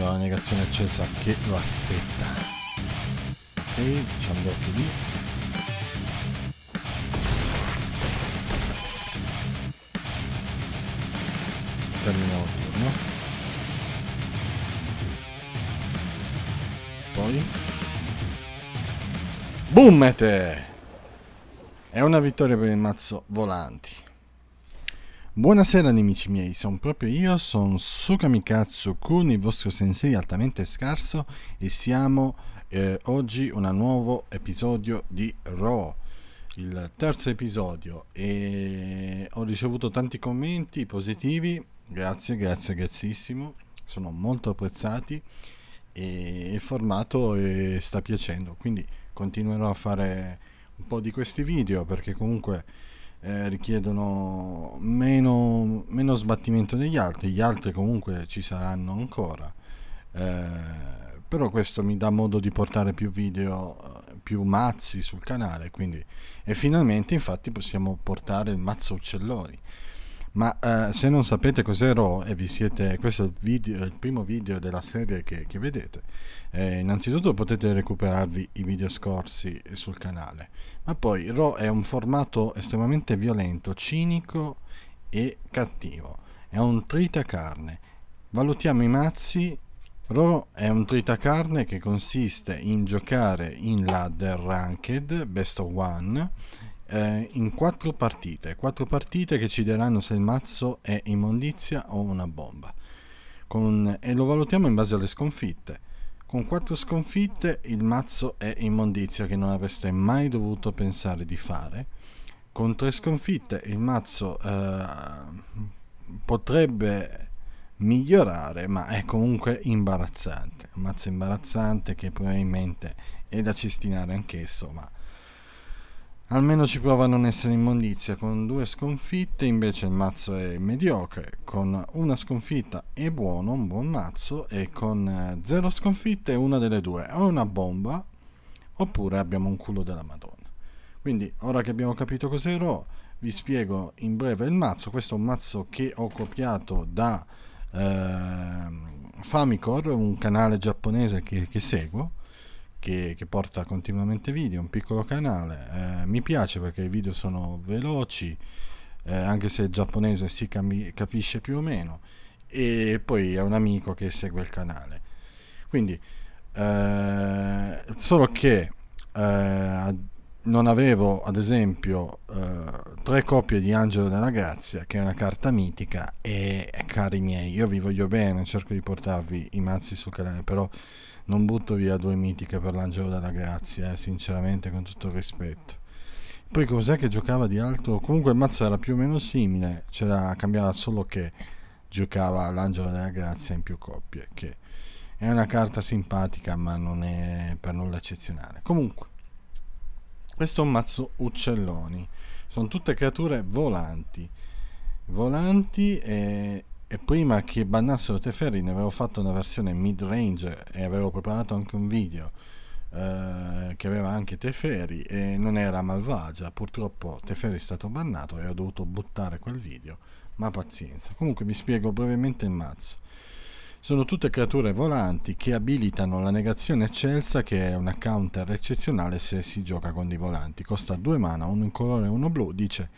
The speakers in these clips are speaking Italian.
abbiamo la negazione accesa che lo aspetta ok diciamo blocchi lì terminiamo il turno poi boom mete è una vittoria per il mazzo volanti Buonasera nemici miei, sono proprio io, sono Sukamikatsu con il vostro sensei altamente scarso e siamo eh, oggi un nuovo episodio di Raw, il terzo episodio e ho ricevuto tanti commenti positivi, grazie, grazie, grazissimo, sono molto apprezzati e il formato eh, sta piacendo, quindi continuerò a fare un po' di questi video perché comunque eh, richiedono meno, meno, sbattimento degli altri, gli altri comunque ci saranno ancora. Eh, però questo mi dà modo di portare più video, eh, più mazzi sul canale, quindi e finalmente infatti possiamo portare il mazzo uccelloni. Ma eh, se non sapete cos'è RO e vi siete, questo è il, video, il primo video della serie che, che vedete, eh, innanzitutto potete recuperarvi i video scorsi sul canale, ma poi RO è un formato estremamente violento, cinico e cattivo, è un tritacarne. Valutiamo i mazzi, RO è un tritacarne che consiste in giocare in ladder ranked, best of one, eh, in quattro partite, quattro partite che ci diranno se il mazzo è immondizia o una bomba. Con, e lo valutiamo in base alle sconfitte. Con quattro sconfitte il mazzo è immondizia che non avreste mai dovuto pensare di fare. Con tre sconfitte il mazzo eh, potrebbe migliorare, ma è comunque imbarazzante. Un mazzo imbarazzante che probabilmente è da cestinare anch'esso, ma Almeno ci prova a non essere immondizia, con due sconfitte invece il mazzo è mediocre, con una sconfitta è buono, un buon mazzo, e con eh, zero sconfitte una delle due, è una bomba, oppure abbiamo un culo della madonna. Quindi ora che abbiamo capito cos'è Raw, vi spiego in breve il mazzo, questo è un mazzo che ho copiato da eh, Famicor, un canale giapponese che, che seguo, che, che, porta continuamente video, un piccolo canale. Eh, mi piace perché i video sono veloci, eh, anche se il giapponese si capisce più o meno, e poi è un amico che segue il canale. Quindi, eh, solo che eh, non avevo, ad esempio, eh, tre copie di Angelo della Grazia, che è una carta mitica, e eh, cari miei, io vi voglio bene, cerco di portarvi i mazzi sul canale, però non butto via due mitiche per l'angelo della grazia, eh, sinceramente con tutto il rispetto. Poi cos'è che giocava di altro? Comunque il mazzo era più o meno simile, c'era cambiava solo che giocava l'angelo della grazia in più coppie, che è una carta simpatica ma non è per nulla eccezionale. Comunque, questo è un mazzo uccelloni, sono tutte creature volanti, volanti e e prima che bannassero Teferi ne avevo fatto una versione mid range e avevo preparato anche un video eh, che aveva anche Teferi e non era malvagia purtroppo Teferi è stato bannato e ho dovuto buttare quel video ma pazienza comunque vi spiego brevemente il mazzo sono tutte creature volanti che abilitano la negazione eccelsa che è una counter eccezionale se si gioca con dei volanti costa due mana, uno in colore e uno blu dice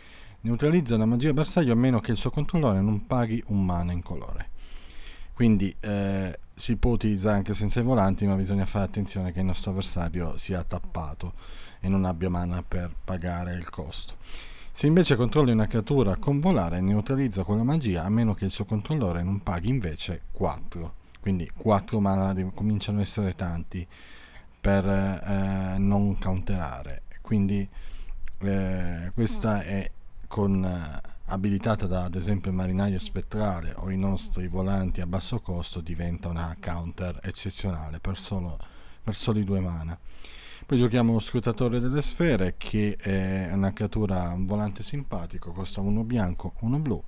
neutralizza la magia bersaglio a meno che il suo controllore non paghi un mana in colore. Quindi eh, si può utilizzare anche senza i volanti, ma bisogna fare attenzione che il nostro avversario sia tappato e non abbia mana per pagare il costo. Se invece controlli una creatura con volare, neutralizza quella magia a meno che il suo controllore non paghi invece 4. Quindi 4 mana cominciano a essere tanti per eh, non counterare. Quindi eh, questa mm. è con, eh, abilitata da ad esempio il marinaio spettrale o i nostri volanti a basso costo diventa una counter eccezionale per, solo, per soli due mana. Poi giochiamo lo Scrutatore delle Sfere che è una creatura, un volante simpatico, costa uno bianco, uno blu.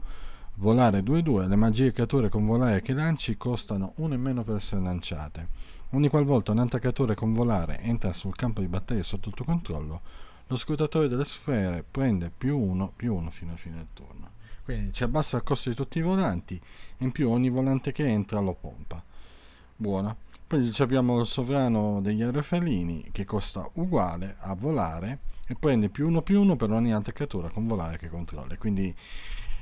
Volare 2-2, le magie creature con volare che lanci costano uno in meno per essere lanciate. Ogni qualvolta un'altra creatura con volare entra sul campo di battaglia sotto il tuo controllo, lo scrutatore delle sfere prende più 1 più 1 fino alla fine del turno. Quindi ci abbassa il costo di tutti i volanti e in più ogni volante che entra lo pompa. Buona. Poi abbiamo il sovrano degli aerofellini che costa uguale a volare e prende più 1 più 1 per ogni altra creatura con volare che controlla. Quindi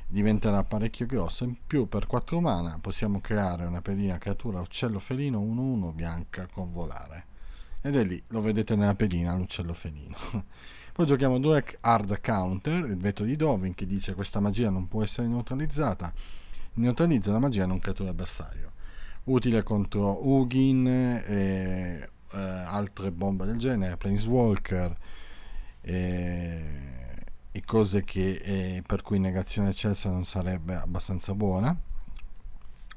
diventerà parecchio grosso. In più per 4 mana possiamo creare una pedina creatura uccello felino 1-1 bianca con volare ed è lì, lo vedete nella pedina, l'uccello felino. Poi giochiamo due hard counter, il veto di Dovin che dice questa magia non può essere neutralizzata, neutralizza la magia non cattura avversario. Utile contro Ugin e eh, altre bombe del genere, Planeswalker e, e cose che, eh, per cui negazione eccessa non sarebbe abbastanza buona.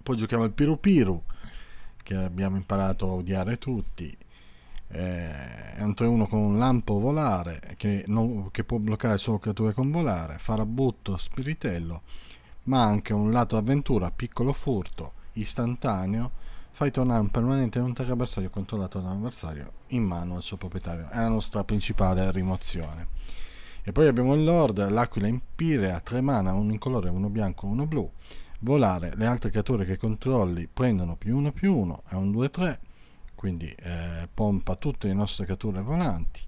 Poi giochiamo il Piru Piru che abbiamo imparato a odiare tutti eh, è un 3-1 con un lampo volare che, non, che può bloccare solo creature con volare, farabutto, spiritello, ma anche un lato avventura, piccolo furto, istantaneo, fai tornare un permanente non terra avversario controllato da un avversario in mano al suo proprietario. È la nostra principale rimozione. E poi abbiamo il Lord, l'Aquila Impirea, tre mana, uno in colore, uno bianco, uno blu. Volare, le altre creature che controlli prendono più 1 più 1, è un 2-3 quindi eh, pompa tutte le nostre catture volanti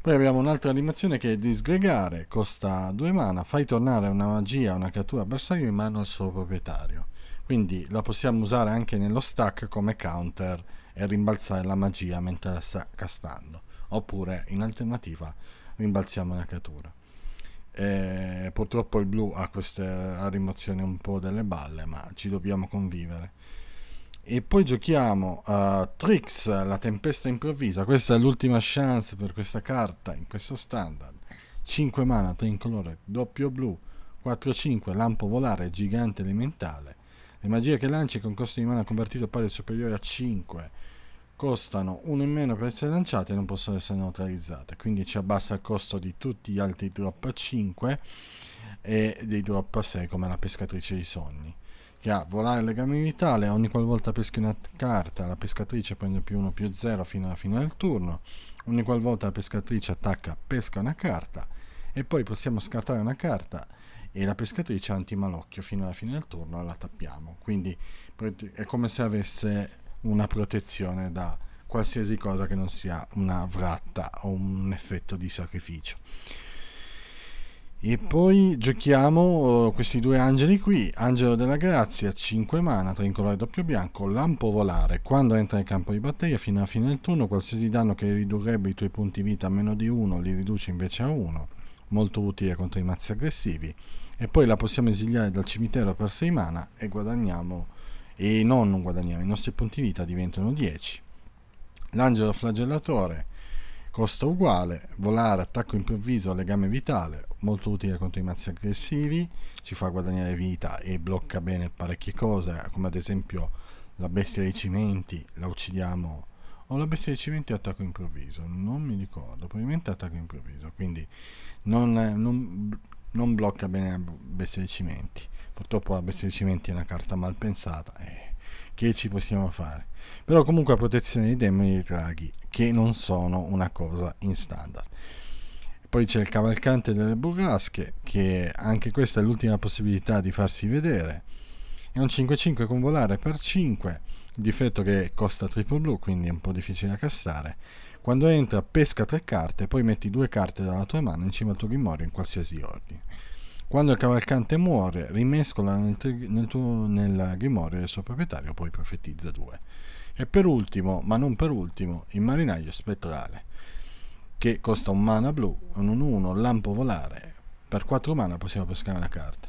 poi abbiamo un'altra animazione che è disgregare costa due mana fai tornare una magia una creatura bersaglio in mano al suo proprietario quindi la possiamo usare anche nello stack come counter e rimbalzare la magia mentre la sta castando oppure in alternativa rimbalziamo la creatura. e purtroppo il blu ha questa animazione un po' delle balle ma ci dobbiamo convivere e poi giochiamo uh, Trix, la tempesta improvvisa. Questa è l'ultima chance per questa carta in questo standard. 5 mana, 3 doppio blu, 4-5, lampo volare, gigante elementale. Le magie che lanci con costo di mana convertito pari o superiore a 5 costano 1 in meno per essere lanciate e non possono essere neutralizzate. Quindi ci abbassa il costo di tutti gli altri drop a 5 e dei drop a 6 come la pescatrice di sogni che ha volare legame ogni qualvolta peschi una carta la pescatrice prende più 1 più 0 fino alla fine del turno, ogni qualvolta la pescatrice attacca pesca una carta e poi possiamo scartare una carta e la pescatrice antimalocchio fino alla fine del turno la tappiamo, quindi è come se avesse una protezione da qualsiasi cosa che non sia una vratta o un effetto di sacrificio. E poi giochiamo oh, questi due angeli qui, Angelo della Grazia, 5 mana, 3 in colore doppio bianco, lampo volare, quando entra in campo di batteria fino alla fine del turno, qualsiasi danno che ridurrebbe i tuoi punti vita a meno di 1 li riduce invece a 1, molto utile contro i mazzi aggressivi, e poi la possiamo esiliare dal cimitero per 6 mana e guadagniamo, e non guadagniamo, i nostri punti vita diventano 10. L'angelo flagellatore, costa uguale, volare, attacco improvviso, legame vitale, molto utile contro i mazzi aggressivi, ci fa guadagnare vita e blocca bene parecchie cose, come ad esempio la bestia dei cimenti, la uccidiamo, o la bestia dei cimenti o attacco improvviso, non mi ricordo, probabilmente attacco improvviso, quindi non, non, non blocca bene la bestia dei cimenti. Purtroppo la bestia dei cimenti è una carta mal pensata, eh, che ci possiamo fare? Però comunque a protezione dei demoni e dei draghi, che non sono una cosa in standard. Poi c'è il Cavalcante delle Burrasche, che anche questa è l'ultima possibilità di farsi vedere. È un 5-5 con volare per 5, difetto che costa triplo blu, quindi è un po' difficile da castare. Quando entra pesca tre carte, poi metti due carte dalla tua mano in cima al tuo grimorio in qualsiasi ordine. Quando il cavalcante muore, rimescola nel, nel, tuo, nel grimorio del suo proprietario, poi profetizza due. E per ultimo, ma non per ultimo, il marinaio spettrale che costa un mana blu, un 1 lampo volare. Per 4 mana possiamo pescare una carta.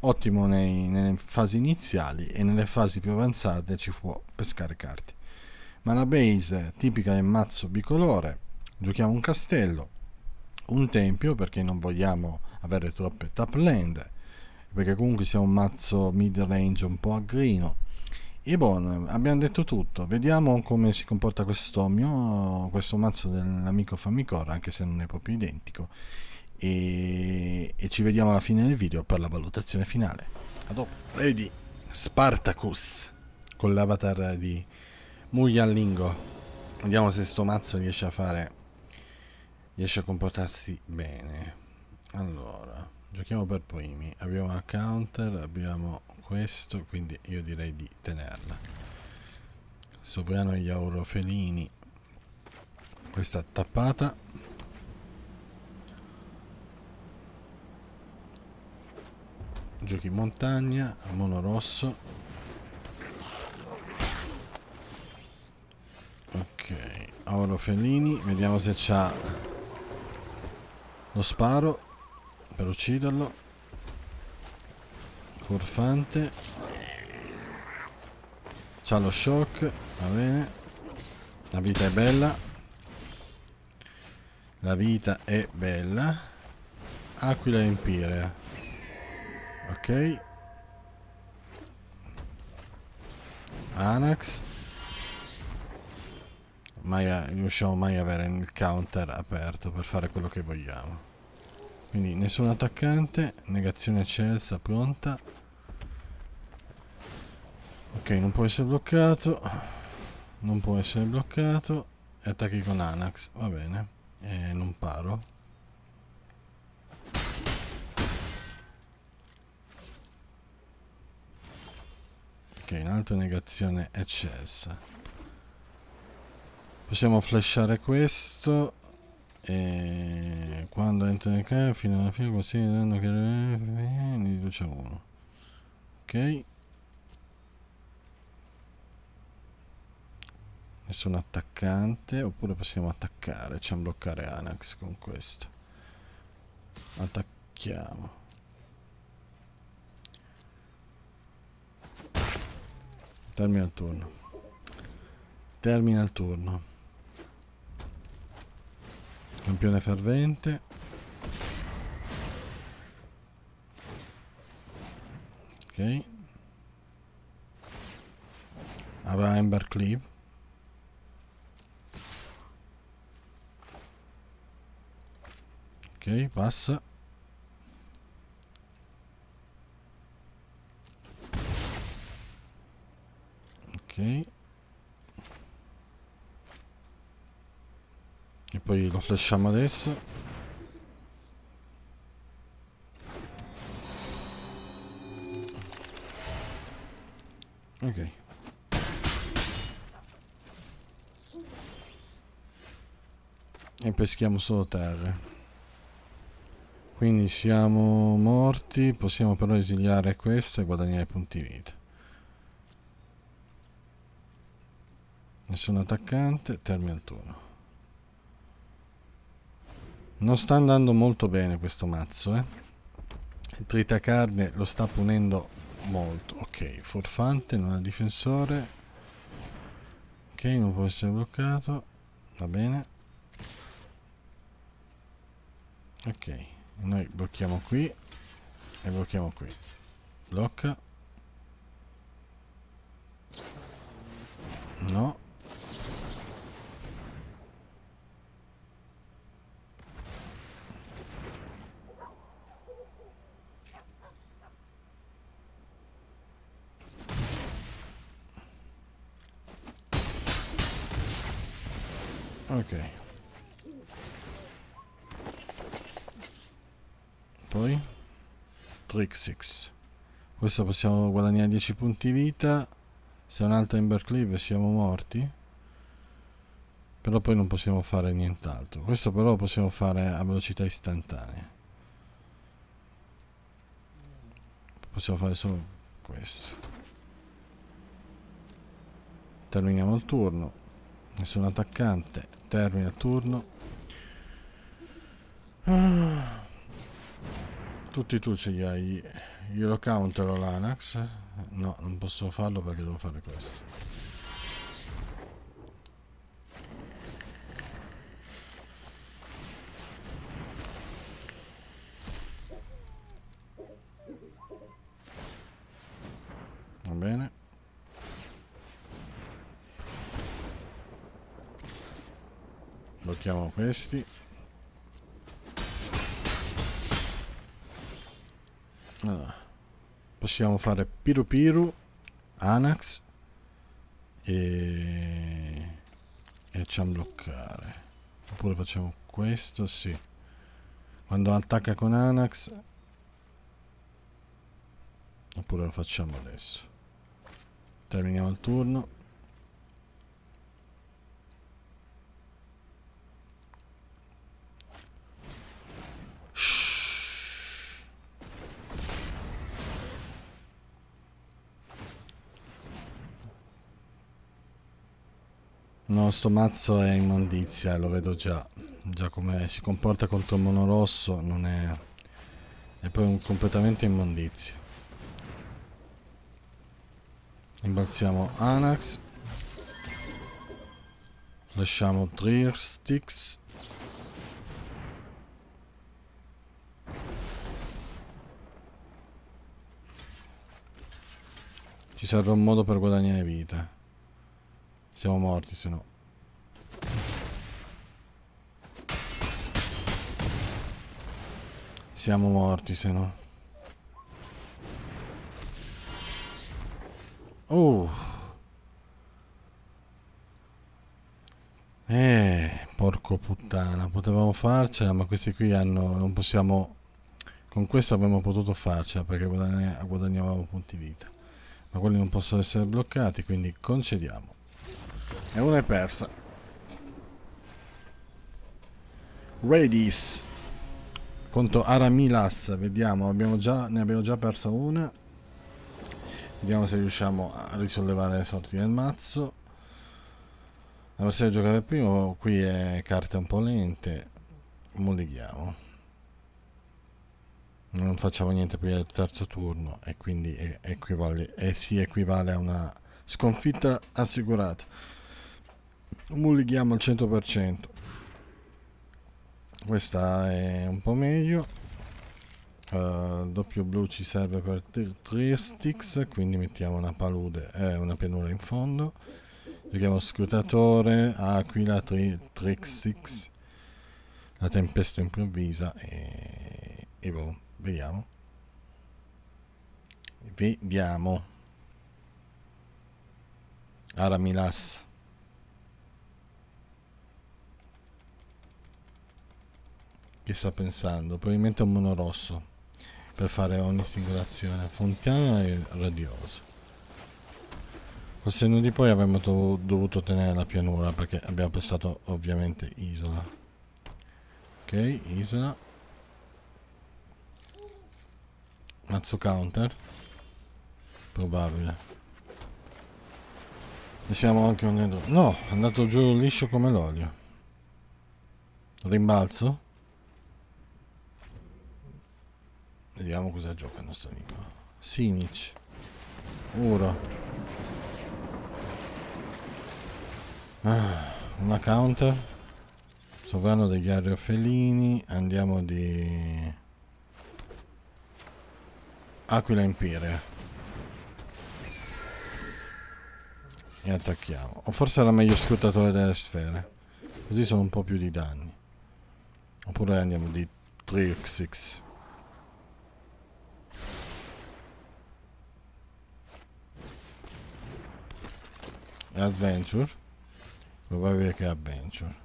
Ottimo nei, nelle fasi iniziali e nelle fasi più avanzate ci può pescare carte. Mana base tipica del mazzo bicolore. Giochiamo un castello, un tempio perché non vogliamo avere troppe top land perché comunque siamo un mazzo mid range un po' aggrino e Ibon, abbiamo detto tutto, vediamo come si comporta questo mio, questo mazzo dell'amico Famicor, anche se non è proprio identico, e, e, ci vediamo alla fine del video per la valutazione finale. A dopo. Vedi, Spartacus, con l'avatar di Mugliallingo. Vediamo se sto mazzo riesce a fare, riesce a comportarsi bene. Allora, giochiamo per primi, abbiamo una counter, abbiamo questo quindi io direi di tenerla sovrano gli aurofelini questa tappata giochi in montagna mono rosso ok aurofelini vediamo se c'ha lo sparo per ucciderlo Corfante. C'ha lo shock, va bene. La vita è bella. La vita è bella. Aquila Empirea. Ok. Anax. Mai, non riusciamo mai a avere il counter aperto per fare quello che vogliamo. Quindi nessun attaccante, negazione a Celsa pronta. Ok, non può essere bloccato. Non può essere bloccato. E attacchi con Anax, va bene. E non paro. Ok, in alto negazione eccessa Possiamo flashare questo e quando entro nel CAF fino alla fine consigli danno che ne riduce uno Ok. Nessun attaccante, oppure possiamo attaccare, cioè bloccare Anax con questo. Attacchiamo. Termina il turno. Termina il turno. Campione fervente. Ok. Avrà Ember Cleave. Ok, passa. Ok. poi lo flashiamo adesso ok e peschiamo solo terre quindi siamo morti possiamo però esiliare questa e guadagnare punti vita nessun attaccante termina il turno non sta andando molto bene questo mazzo, eh. Tritacarne lo sta punendo molto. Ok, Forfante non ha difensore. Ok, non può essere bloccato. Va bene. Ok, noi blocchiamo qui e blocchiamo qui. Blocca. No. Ok. Poi Trixix. Questa possiamo guadagnare 10 punti vita. Se altro Embercleave siamo morti. Però poi non possiamo fare nient'altro. Questo però possiamo fare a velocità istantanea. Possiamo fare solo questo. Terminiamo il turno. Nessun attaccante. Termina il turno. Ah. Tutti tu ce li hai. Glielo countero l'Anax. No, non posso farlo perché devo fare questo. questi allora, possiamo fare Piru Piru Anax e, e ci unbloccare oppure facciamo questo sì quando attacca con Anax oppure lo facciamo adesso terminiamo il turno Il nostro mazzo è immondizia, lo vedo già. Già come si comporta contro il mono rosso non è... È poi un completamente immondizia. Imbalziamo Anax. Lasciamo Drear Sticks. Ci serve un modo per guadagnare vita. Siamo morti se no. Siamo morti se no. Oh. Eh, porco puttana, potevamo farcela, ma questi qui hanno non possiamo con questo avremmo potuto farcela perché guadagnavamo punti vita. Ma quelli non possono essere bloccati, quindi concediamo. E una è persa. Radis Contro Aramilas. Vediamo, abbiamo già, ne abbiamo già persa una. Vediamo se riusciamo a risollevare le sorti del mazzo. L'avversario giocava per primo, qui è carte un po' lente. Mollighiamo. Non facciamo niente prima del terzo turno e quindi equivale, e eh si equivale a una sconfitta assicurata mullighiamo al 100% questa è un po' meglio uh, doppio blu ci serve per 3 quindi mettiamo una palude eh, una pianura in fondo Vediamo scrutatore aquila 3 sticks la tempesta improvvisa e, e boh, vediamo vediamo Aramilas che sta pensando, probabilmente un mono rosso per fare ogni singola azione. Fontana e radioso. Col senno di poi avremmo dovuto tenere la pianura perché abbiamo passato ovviamente isola. Ok, isola. Mazzo counter. Probabile. E siamo anche un... No, è andato giù liscio come l'olio. Rimbalzo? Vediamo cosa gioca il nostro amico. Sinic. Uro. Ah, una counter. Sovrano degli Ariofelini. Andiamo di... Aquila Imperia. E attacchiamo. O forse era meglio scrutatore delle sfere. Così sono un po' più di danni. Oppure andiamo di Trixix. Adventure. Probabile che Adventure.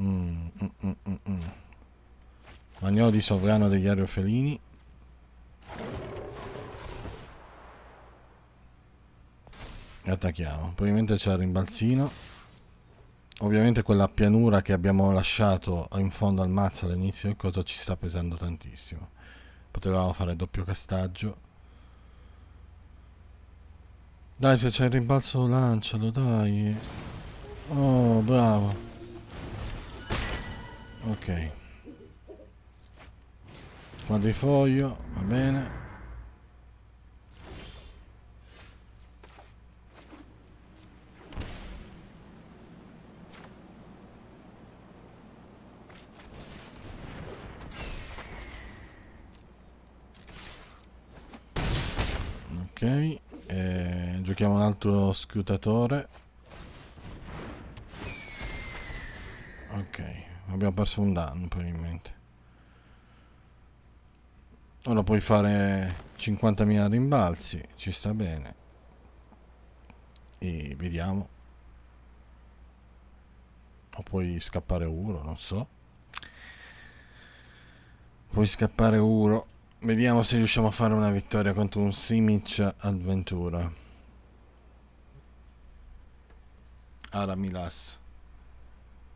Mm mm, mm, mm, mm, Magnolo di Sovrano degli Aerofelini. Attacchiamo. Probabilmente c'è il rimbalzino ovviamente quella pianura che abbiamo lasciato in fondo al mazzo all'inizio del coso ci sta pesando tantissimo. Potevamo fare doppio castaggio. Dai, se c'è il rimbalzo lancialo, dai. Oh, bravo. Ok. Quadrifoglio, va bene. Ok, giochiamo un altro scrutatore. Ok, abbiamo perso un danno probabilmente. Ora puoi fare 50.000 rimbalzi, ci sta bene. E vediamo. O puoi scappare uno non so. Puoi scappare uno Vediamo se riusciamo a fare una vittoria contro un Simic Adventura. Aramilas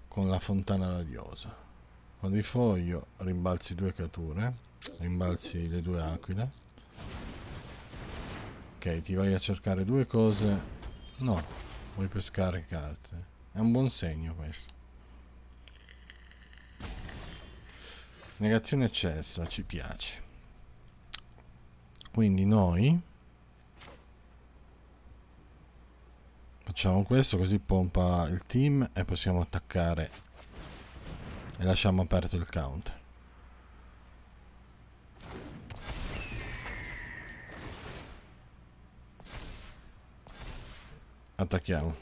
con la fontana radiosa. Con foglio rimbalzi due creature, rimbalzi le due aquile. Ok, ti vai a cercare due cose. No, vuoi pescare carte. È un buon segno questo. Negazione eccessa, ci piace quindi noi facciamo questo così pompa il team e possiamo attaccare e lasciamo aperto il counter attacchiamo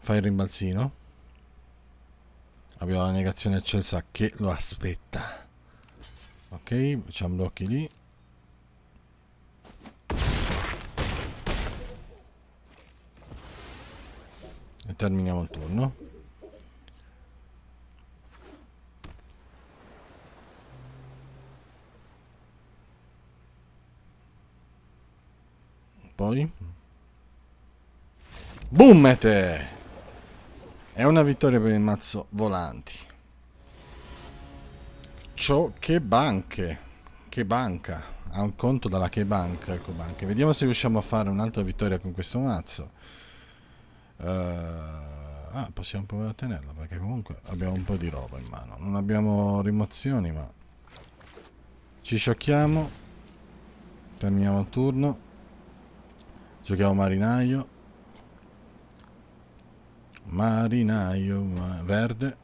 fai il rimbalzino Abbiamo la negazione accesa che lo aspetta. Ok, facciamo blocchi lì. E terminiamo il turno. Poi... Boom, mette! È una vittoria per il mazzo volanti. Ciò che banche. Che banca. Ha un conto dalla che banca. Ecco banca. Vediamo se riusciamo a fare un'altra vittoria con questo mazzo. Uh, ah, possiamo provare a tenerla perché comunque abbiamo un po' di roba in mano. Non abbiamo rimozioni ma... Ci sciocchiamo. Terminiamo il turno. Giochiamo marinaio. Marinaio verde.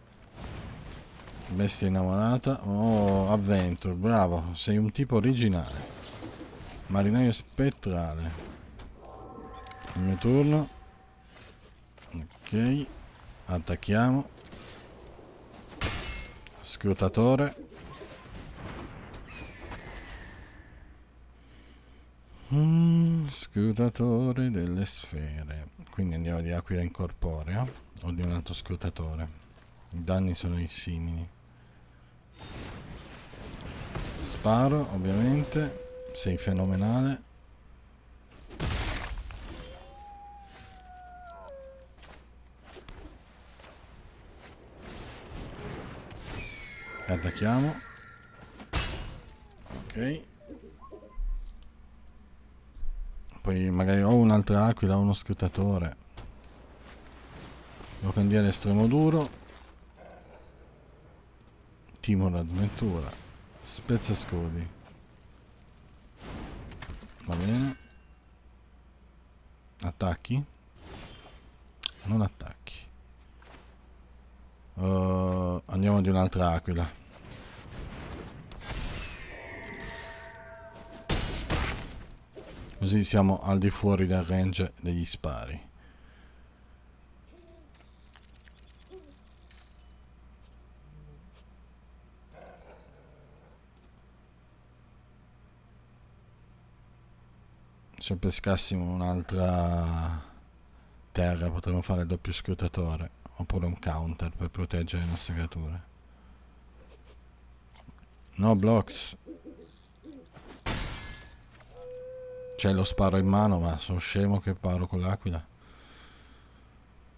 Bestia innamorata. Oh, avventure, bravo. Sei un tipo originale. Marinaio spettrale. Il mio turno. Ok. Attacchiamo. Scrutatore. Mm, scrutatore delle sfere. Quindi andiamo di aquila incorporea o di un altro scrutatore. I danni sono i simili. Sparo, ovviamente. Sei fenomenale. Attacchiamo. Ok. poi magari ho un'altra aquila o uno scrutatore locandiere estremo duro timore avventura spezza scudi va bene attacchi non attacchi uh, andiamo di un'altra aquila Così siamo al di fuori del range degli spari. se pescassimo un'altra terra potremmo fare il doppio scrutatore oppure un counter per proteggere le nostre creature no blocks C'è lo sparo in mano, ma sono scemo che paro con l'aquila.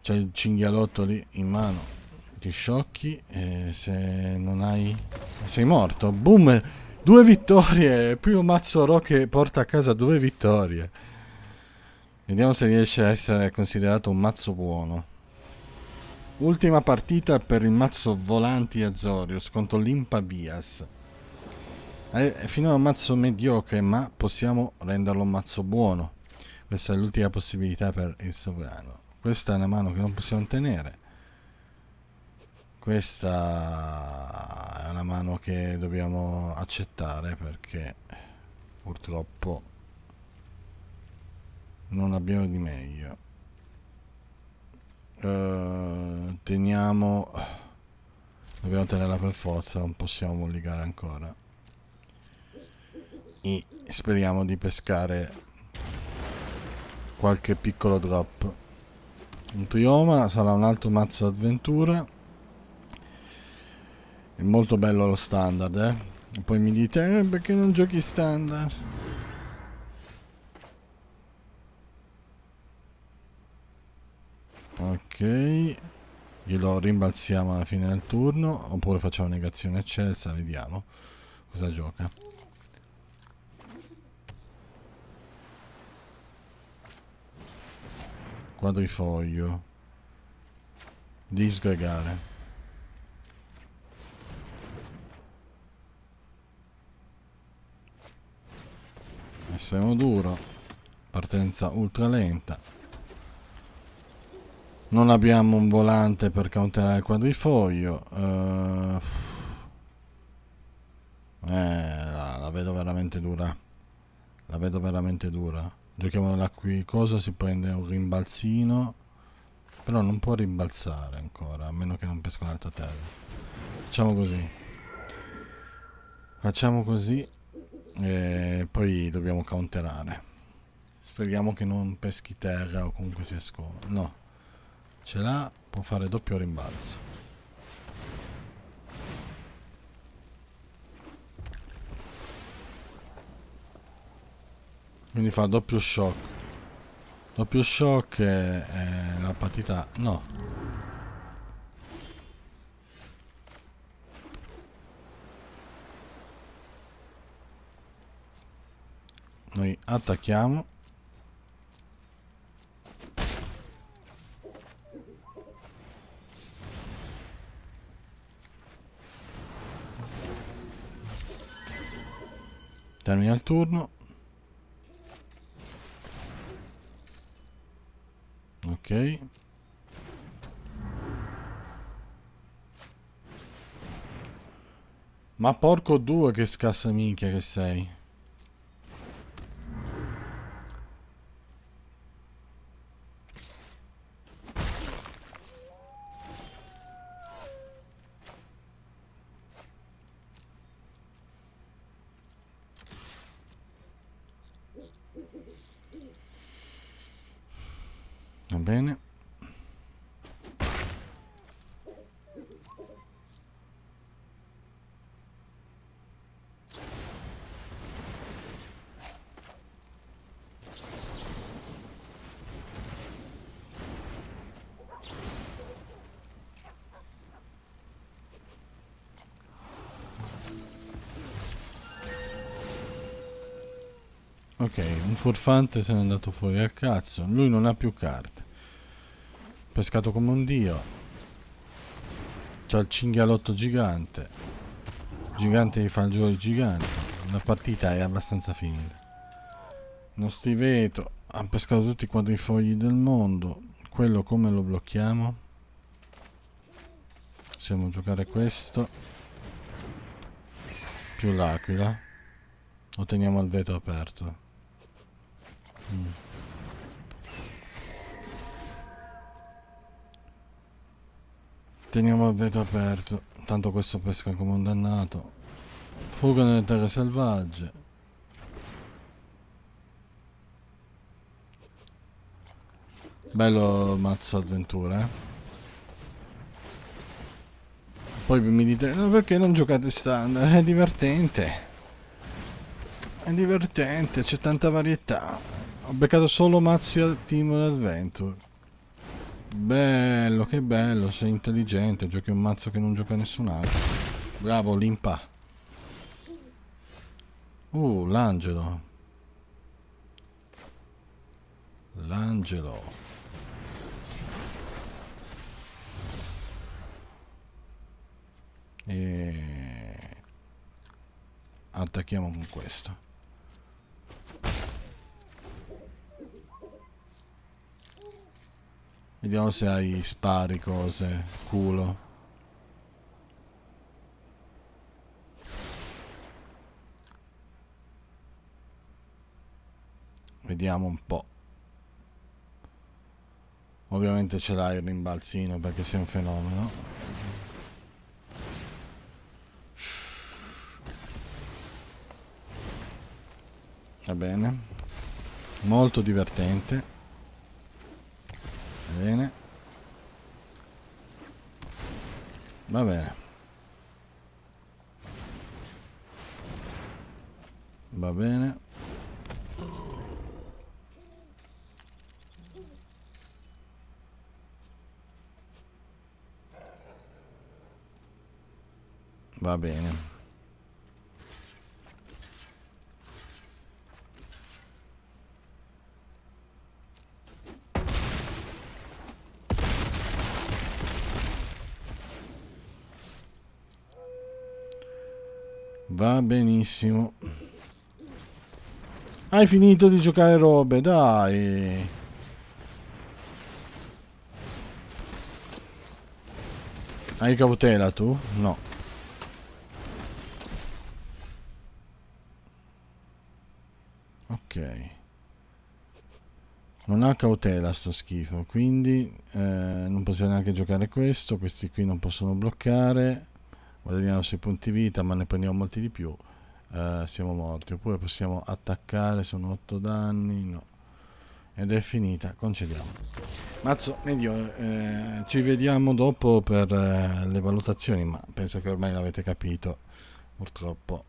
C'è il cinghialotto lì in mano. Ti sciocchi e se non hai... Sei morto. Boom! Due vittorie! Primo mazzo Ro che porta a casa due vittorie. Vediamo se riesce a essere considerato un mazzo buono. Ultima partita per il mazzo Volanti Azorius contro l'Impavias. Eh, fino a un mazzo mediocre, ma possiamo renderlo un mazzo buono. Questa è l'ultima possibilità per il sovrano. Questa è una mano che non possiamo tenere. Questa è una mano che dobbiamo accettare perché purtroppo non abbiamo di meglio. Uh, teniamo... Dobbiamo tenerla per forza, non possiamo ligare ancora e speriamo di pescare qualche piccolo drop. Un trioma sarà un altro mazzo avventura. È molto bello lo standard, eh. poi mi dite, eh, perché non giochi standard? Ok. Glielo rimbalziamo alla fine del turno, oppure facciamo negazione eccelsa, vediamo cosa gioca. quadrifoglio disgregare estremo duro partenza ultra lenta non abbiamo un volante per counterare il quadrifoglio eh, eh, la, la vedo veramente dura la vedo veramente dura Giochiamo da qui cosa, si prende un rimbalzino. Però non può rimbalzare ancora, a meno che non pesca un'altra terra. Facciamo così. Facciamo così e poi dobbiamo counterare. Speriamo che non peschi terra o comunque si escono. No. Ce l'ha, può fare doppio rimbalzo. quindi fa doppio shock doppio shock e, e la partita no noi attacchiamo termina il turno Ok. Ma porco due che scassa minchia che sei. un furfante se n'è andato fuori al cazzo. Lui non ha più carte. Pescato come un dio. C'ha il cinghialotto gigante. Gigante di fagioli gigante. La partita è abbastanza finita. non Nostri veto. Ha pescato tutti i quadrifogli del mondo. Quello come lo blocchiamo? Possiamo giocare questo. Più l'aquila. lo teniamo al veto aperto. Mm. Teniamo il vetro aperto, tanto questo pesca come un dannato. Fuga nelle terre selvagge. Bello mazzo avventura, eh? Poi mi dite, no perché non giocate standard? È divertente. È divertente, c'è tanta varietà. Ho beccato solo Mazzi al Team Adventure. Bello, che bello, sei intelligente, giochi un mazzo che non gioca nessun altro. Bravo, Limpa. Uh, l'angelo. L'angelo. E... Attacchiamo con questo. Vediamo se hai spari, cose, culo. Vediamo un po'. Ovviamente ce l'hai il rimbalzino perché sei un fenomeno. Va bene. Molto divertente. Va bene. Va bene. Va bene. Va bene. Va benissimo. Hai finito di giocare robe, dai. Hai cautela tu? No. Ok. Non ha cautela sto schifo, quindi eh, non possiamo neanche giocare questo, questi qui non possono bloccare guadagniamo 6 punti vita ma ne prendiamo molti di più eh, siamo morti oppure possiamo attaccare sono 8 danni no ed è finita concediamo mazzo medio eh, ci vediamo dopo per eh, le valutazioni ma penso che ormai l'avete capito purtroppo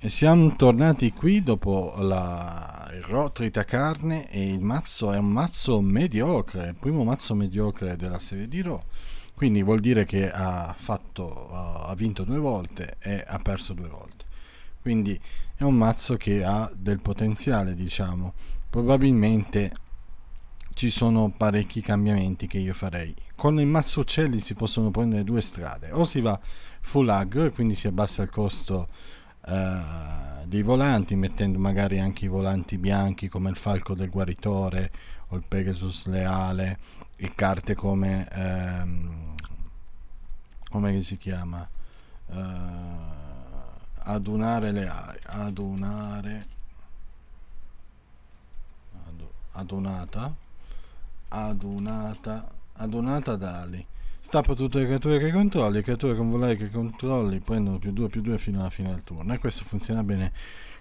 e siamo tornati qui dopo la rotrita carne e il mazzo è un mazzo mediocre il primo mazzo mediocre della serie di Ro quindi vuol dire che ha, fatto, ha vinto due volte e ha perso due volte. Quindi è un mazzo che ha del potenziale, diciamo. Probabilmente ci sono parecchi cambiamenti che io farei. Con il mazzo uccelli si possono prendere due strade. O si va full aggro, quindi si abbassa il costo Uh, dei volanti, mettendo magari anche i volanti bianchi come il falco del guaritore o il Pegasus leale e carte come ehm, come si chiama uh, adunare le adunare adunata adunata adunata dali stappa tutte le creature che controlli le creature con volare che controlli prendono più 2 più 2 fino alla fine del turno e questo funziona bene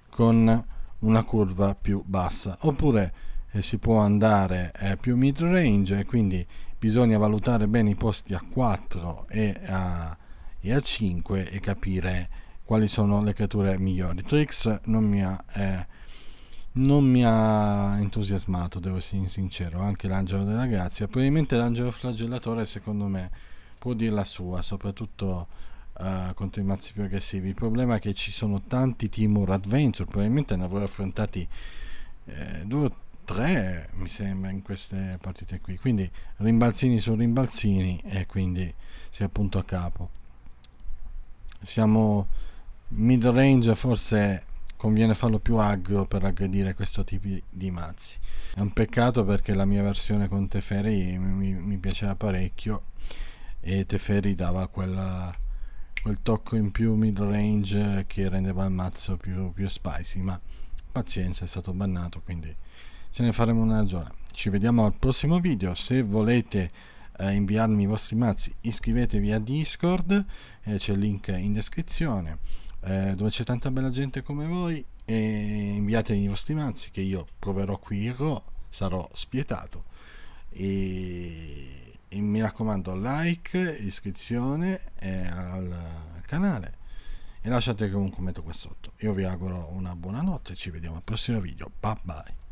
con una curva più bassa oppure eh, si può andare eh, più mid range e quindi bisogna valutare bene i posti a 4 e a, e a 5 e capire quali sono le creature migliori Trix non mi ha eh, non mi ha entusiasmato devo essere sincero anche l'angelo della grazia probabilmente l'angelo flagellatore secondo me può dir la sua soprattutto Uh, contro i mazzi più aggressivi. Il problema è che ci sono tanti timor Adventure, probabilmente ne avrò affrontati eh, due o 3 mi sembra in queste partite qui quindi rimbalzini su rimbalzini e quindi si è appunto a capo siamo mid range forse conviene farlo più aggro per aggredire questo tipo di mazzi è un peccato perché la mia versione con Teferi mi, mi piaceva parecchio e Teferi dava quella, quel tocco in più mid range che rendeva il mazzo più, più spicy ma pazienza è stato bannato quindi ce ne faremo una ragione. Ci vediamo al prossimo video, se volete eh, inviarmi i vostri mazzi iscrivetevi a Discord, eh, c'è il link in descrizione, eh, dove c'è tanta bella gente come voi e inviatevi i vostri mazzi che io proverò qui in RO, sarò spietato. E e mi raccomando like, iscrizione eh, al canale e lasciate comunque un commento qua sotto. Io vi auguro una buona notte, ci vediamo al prossimo video, bye bye.